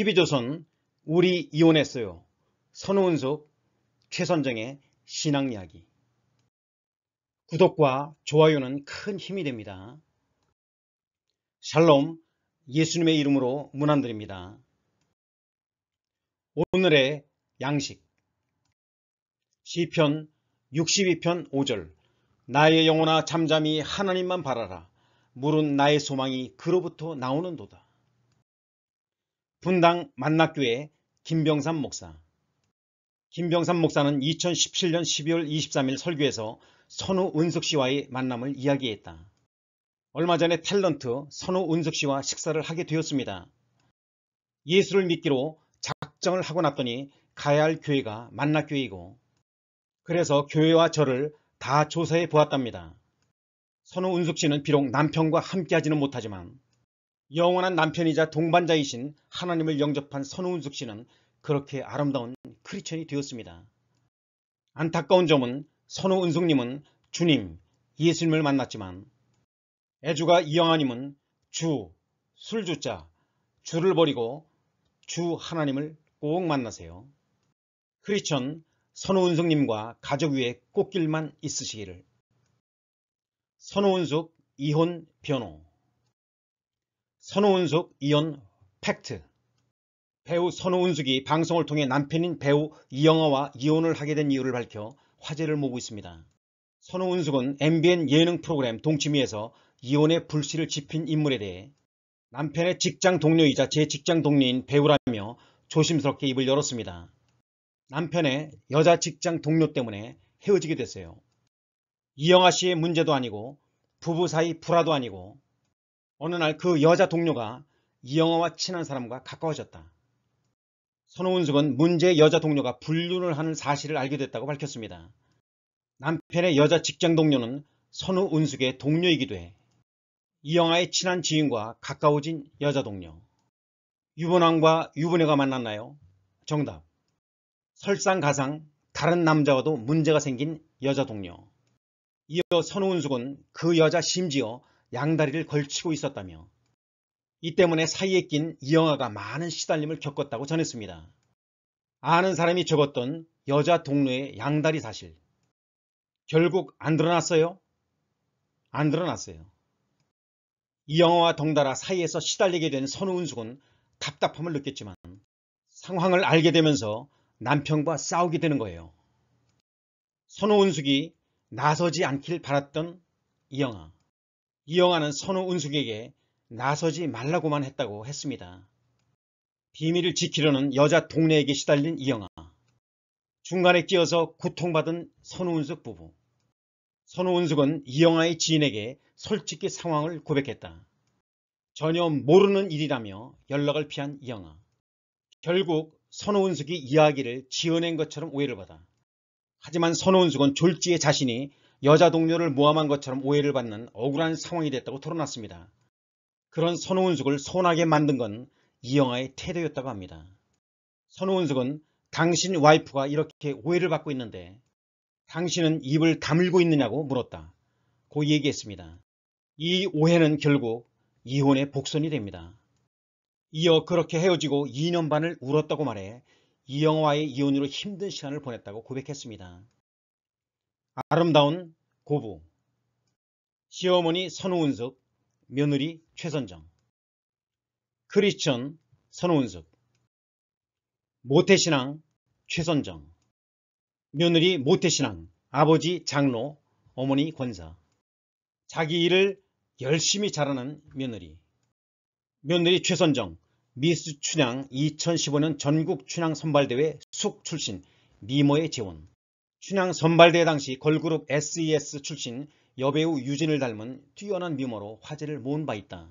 TV조선 우리 이혼했어요. 선우은숙, 최선정의 신앙이야기 구독과 좋아요는 큰 힘이 됩니다. 샬롬, 예수님의 이름으로 문안드립니다. 오늘의 양식 시편 62편 5절 나의 영혼아 잠잠히 하나님만 바라라 물은 나의 소망이 그로부터 나오는 도다. 분당 만나교회 김병삼 목사 김병삼 목사는 2017년 12월 23일 설교에서 선우 은숙 씨와의 만남을 이야기했다. 얼마 전에 탤런트 선우 은숙 씨와 식사를 하게 되었습니다. 예수를 믿기로 작정을 하고 났더니 가야 할 교회가 만나교회이고 그래서 교회와 저를 다 조사해 보았답니다. 선우 은숙 씨는 비록 남편과 함께 하지는 못하지만 영원한 남편이자 동반자이신 하나님을 영접한 선우은숙 씨는 그렇게 아름다운 크리천이 되었습니다. 안타까운 점은 선우은숙님은 주님, 예수님을 만났지만 애주가 이영아님은 주, 술주자, 주를 버리고 주 하나님을 꼭 만나세요. 크리천 선우은숙님과 가족 위에 꽃길만 있으시기를. 선우은숙 이혼 변호 선우은숙 이혼 팩트 배우 선우은숙이 방송을 통해 남편인 배우 이영아와 이혼을 하게 된 이유를 밝혀 화제를 모으고 있습니다. 선우은숙은 MBN 예능 프로그램 동치미에서 이혼의 불씨를 지핀 인물에 대해 남편의 직장 동료이자 제 직장 동료인 배우라며 조심스럽게 입을 열었습니다. 남편의 여자 직장 동료 때문에 헤어지게 됐어요. 이영아 씨의 문제도 아니고 부부 사이 불화도 아니고 어느 날 그 여자 동료가 이영호와 친한 사람과 가까워졌다. 선호은숙은 문제의 여자 동료가 불륜을 하는 사실을 알게 됐다고 밝혔습니다. 남편의 여자 직장 동료는 선우은숙의 동료이기도 해. 이영아의 친한 지인과 가까워진 여자 동료. 유본왕과 유본혜가 만났나요? 정답. 설상가상 다른 남자와도 문제가 생긴 여자 동료. 이어 선우은숙은 그 여자 심지어 양다리를 걸치고 있었다며 이 때문에 사이에 낀 이영아가 많은 시달림을 겪었다고 전했습니다. 아는 사람이 적었던 여자 동료의 양다리 사실 결국 안 드러났어요? 안 드러났어요. 이영아와 덩달아 사이에서 시달리게 된 선우은숙은 답답함을 느꼈지만 상황을 알게 되면서 남편과 싸우게 되는 거예요. 선우은숙이 나서지 않길 바랐던 이영아. 이영아는 선우 은숙에게 나서지 말라고만 했다고 했습니다. 비밀을 지키려는 여자 동네에게 시달린 이영아. 중간에 끼어서 고통받은 선우은숙 부부. 선우은숙은 이영아의 지인에게 솔직히 상황을 고백했다. 전혀 모르는 일이라며 연락을 피한 이영아. 결국 선우은숙이 이야기를 지어낸 것처럼 오해를 받아. 하지만 선우은숙은 졸지에 자신이 여자 동료를 모함한 것처럼 오해를 받는 억울한 상황이 됐다고 토론했습니다. 그런 선우은숙을 손하게 만든 건이영화의 태도였다고 합니다. 선우은숙은 당신 와이프가 이렇게 오해를 받고 있는데 당신은 입을 다물고 있느냐고 물었다. 고 얘기했습니다. 이 오해는 결국 이혼의 복선이 됩니다. 이어 그렇게 헤어지고 2년 반을 울었다고 말해 이영화의 이혼으로 힘든 시간을 보냈다고 고백했습니다. 아름다운 고부 시어머니 선우은숙 며느리 최선정 크리스천 선우은숙 모태신앙 최선정 며느리 모태신앙 아버지 장로 어머니 권사 자기 일을 열심히 잘하는 며느리 며느리 최선정 미스 춘향 2015년 전국 춘향 선발대회 숙 출신 미모의 재원 춘향 선발대 당시 걸그룹 SES e 출신 여배우 유진을 닮은 뛰어난 미모로 화제를 모은 바 있다.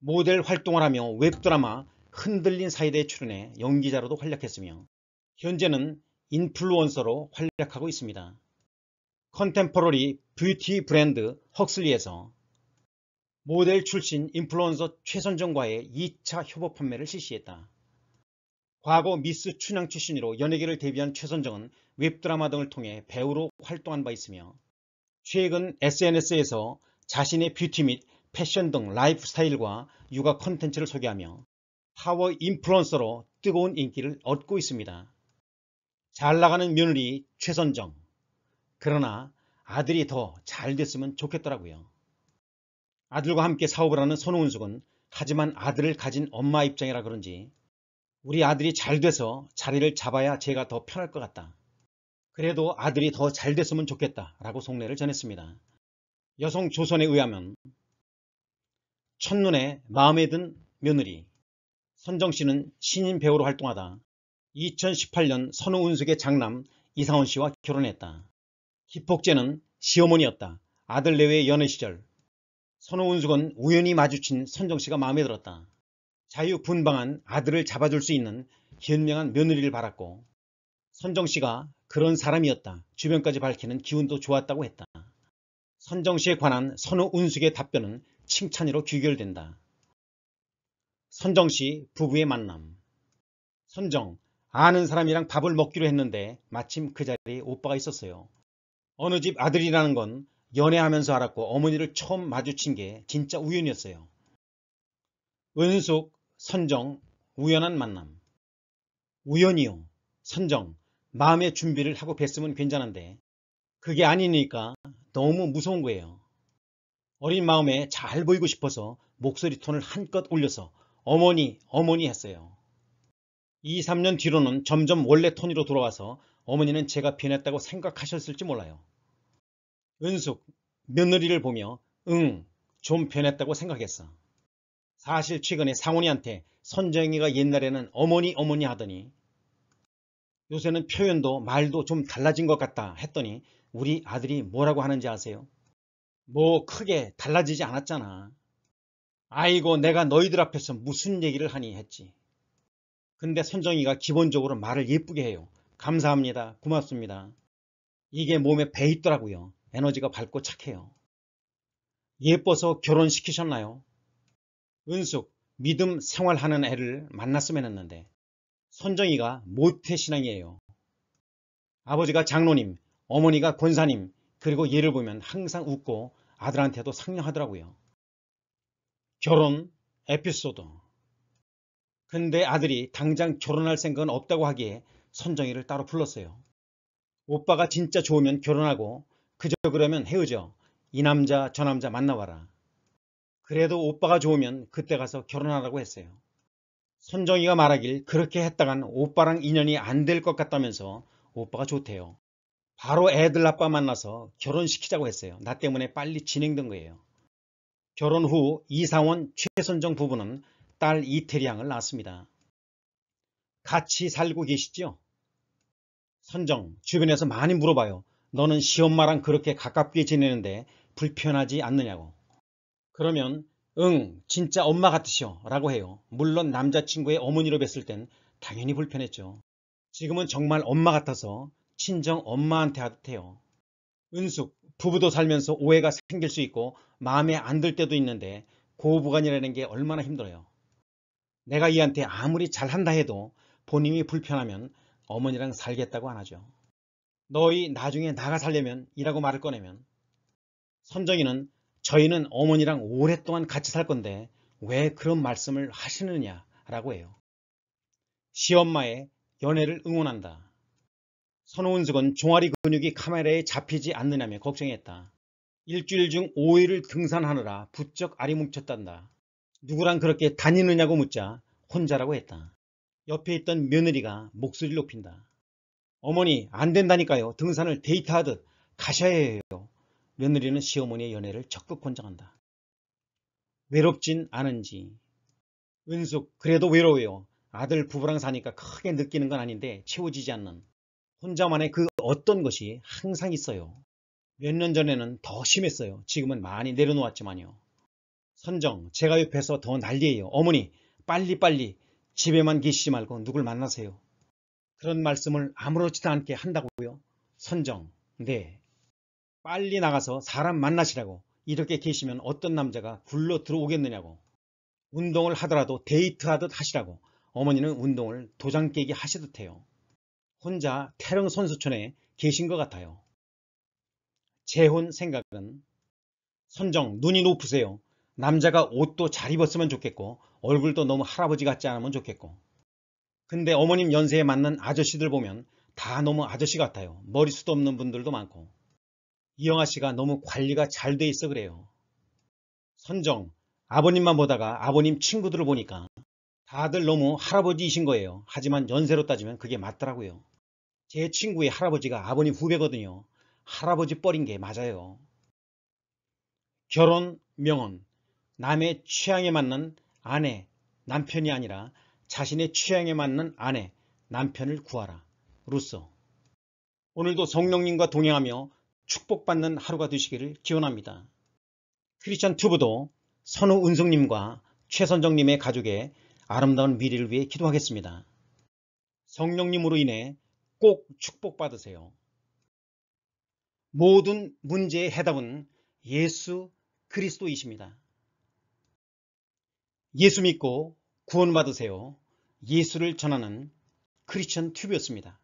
모델 활동을 하며 웹드라마 흔들린 사이대에 출연해 연기자로도 활약했으며 현재는 인플루언서로 활약하고 있습니다. 컨템퍼러리 뷰티 브랜드 헉슬리에서 모델 출신 인플루언서 최선정과의 2차 협업 판매를 실시했다. 과거 미스 춘향 출신으로 연예계를 데뷔한 최선정은 웹드라마 등을 통해 배우로 활동한 바 있으며 최근 SNS에서 자신의 뷰티 및 패션 등 라이프스타일과 육아 컨텐츠를 소개하며 파워 인플루언서로 뜨거운 인기를 얻고 있습니다. 잘 나가는 며느리 최선정. 그러나 아들이 더 잘 됐으면 좋겠더라고요. 아들과 함께 사업을 하는 손흥은숙은 하지만 아들을 가진 엄마 입장이라 그런지 우리 아들이 잘 돼서 자리를 잡아야 제가 더 편할 것 같다. 그래도 아들이 더 잘 됐으면 좋겠다 라고 속내를 전했습니다. 여성 조선에 의하면 첫눈에 마음에 든 며느리 선정씨는 신인 배우로 활동하다 2018년 선우운숙의 장남 이상훈씨와 결혼했다. 기폭제는 시어머니였다. 아들 내외의 연애 시절 선우운숙은 우연히 마주친 선정씨가 마음에 들었다. 자유분방한 아들을 잡아줄 수 있는 현명한 며느리를 바랐고 선정씨가 그런 사람이었다. 주변까지 밝히는 기운도 좋았다고 했다. 선정씨에 관한 선우 운숙의 답변은 칭찬으로 귀결된다. 선정씨 부부의 만남 선정, 아는 사람이랑 밥을 먹기로 했는데 마침 그 자리에 오빠가 있었어요. 어느 집 아들이라는 건 연애하면서 알았고 어머니를 처음 마주친 게 진짜 우연이었어요. 은숙, 선정, 우연한 만남 우연이요, 선정, 마음의 준비를 하고 뵀으면 괜찮은데 그게 아니니까 너무 무서운 거예요. 어린 마음에 잘 보이고 싶어서 목소리 톤을 한껏 올려서 어머니, 어머니 했어요. 2, 3년 뒤로는 점점 원래 톤으로 돌아와서 어머니는 제가 변했다고 생각하셨을지 몰라요. 은숙, 며느리를 보며 응, 좀 변했다고 생각했어. 사실 최근에 상훈이한테 선정이가 옛날에는 어머니 어머니 하더니 요새는 표현도 말도 좀 달라진 것 같다 했더니 우리 아들이 뭐라고 하는지 아세요? 뭐 크게 달라지지 않았잖아. 아이고 내가 너희들 앞에서 무슨 얘기를 하니 했지. 근데 선정이가 기본적으로 말을 예쁘게 해요. 감사합니다. 고맙습니다. 이게 몸에 배 있더라고요. 에너지가 밝고 착해요. 예뻐서 결혼시키셨나요? 은숙, 믿음 생활하는 애를 만났으면 했는데 손정이가 모태신앙이에요. 아버지가 장로님, 어머니가 권사님, 그리고 얘를 보면 항상 웃고 아들한테도 상냥하더라고요. 결혼, 에피소드. 근데 아들이 당장 결혼할 생각은 없다고 하기에 선정이를 따로 불렀어요. 오빠가 진짜 좋으면 결혼하고 그저 그러면 헤어져. 이 남자 저 남자 만나와라. 그래도 오빠가 좋으면 그때 가서 결혼하라고 했어요. 선정이가 말하길 그렇게 했다간 오빠랑 인연이 안 될 것 같다면서 오빠가 좋대요. 바로 애들 아빠 만나서 결혼시키자고 했어요. 나 때문에 빨리 진행된 거예요. 결혼 후 이상원 최선정 부부는 딸 이태리양을 낳았습니다. 같이 살고 계시죠? 선정, 주변에서 많이 물어봐요. 너는 시엄마랑 그렇게 가깝게 지내는데 불편하지 않느냐고. 그러면 응 진짜 엄마 같으셔 라고 해요. 물론 남자친구의 어머니로 뵀을 땐 당연히 불편했죠. 지금은 정말 엄마 같아서 친정 엄마한테 하듯해요. 은숙 부부도 살면서 오해가 생길 수 있고 마음에 안 들 때도 있는데 고부간이라는 게 얼마나 힘들어요. 내가 이한테 아무리 잘한다 해도 본인이 불편하면 어머니랑 살겠다고 안 하죠. 너희 나중에 나가 살려면 이라고 말을 꺼내면 선정이는 저희는 어머니랑 오랫동안 같이 살 건데 왜 그런 말씀을 하시느냐라고 해요. 시엄마의 연애를 응원한다. 선호은숙은 종아리 근육이 카메라에 잡히지 않느냐며 걱정했다. 일주일 중 5일을 등산하느라 부쩍 알이 뭉쳤단다. 누구랑 그렇게 다니느냐고 묻자 혼자라고 했다. 옆에 있던 며느리가 목소리를 높인다. 어머니 안 된다니까요. 등산을 데이트하듯 가셔야 해요. 며느리는 시어머니의 연애를 적극 권장한다. 외롭진 않은지 은숙 그래도 외로워요. 아들 부부랑 사니까 크게 느끼는 건 아닌데 채워지지 않는 혼자만의 그 어떤 것이 항상 있어요. 몇 년 전에는 더 심했어요. 지금은 많이 내려놓았지만요. 선정, 제가 옆에서 더 난리예요. 어머니, 빨리빨리 집에만 계시지 말고 누굴 만나세요. 그런 말씀을 아무렇지도 않게 한다고요. 선정, 네. 빨리 나가서 사람 만나시라고 이렇게 계시면 어떤 남자가 굴러 들어오겠느냐고 운동을 하더라도 데이트하듯 하시라고 어머니는 운동을 도장 깨기 하시듯 해요. 혼자 태릉 선수촌에 계신 것 같아요. 재혼 생각은 선정 눈이 높으세요. 남자가 옷도 잘 입었으면 좋겠고 얼굴도 너무 할아버지 같지 않으면 좋겠고 근데 어머님 연세에 맞는 아저씨들 보면 다 너무 아저씨 같아요. 머리수도 없는 분들도 많고 이영아 씨가 너무 관리가 잘 돼 있어 그래요. 선정, 아버님만 보다가 아버님 친구들을 보니까 다들 너무 할아버지이신 거예요. 하지만 연세로 따지면 그게 맞더라고요. 제 친구의 할아버지가 아버님 후배거든요. 할아버지 뻘인 게 맞아요. 결혼, 명언, 남의 취향에 맞는 아내, 남편이 아니라 자신의 취향에 맞는 아내, 남편을 구하라. 루소 오늘도 성령님과 동행하며 축복받는 하루가 되시기를 기원합니다. 크리스천 튜브도 선우 은성님과 최선정님의 가족의 아름다운 미래를 위해 기도하겠습니다. 성령님으로 인해 꼭 축복받으세요. 모든 문제의 해답은 예수 그리스도이십니다. 예수 믿고 구원받으세요. 예수를 전하는 크리스천 튜브였습니다.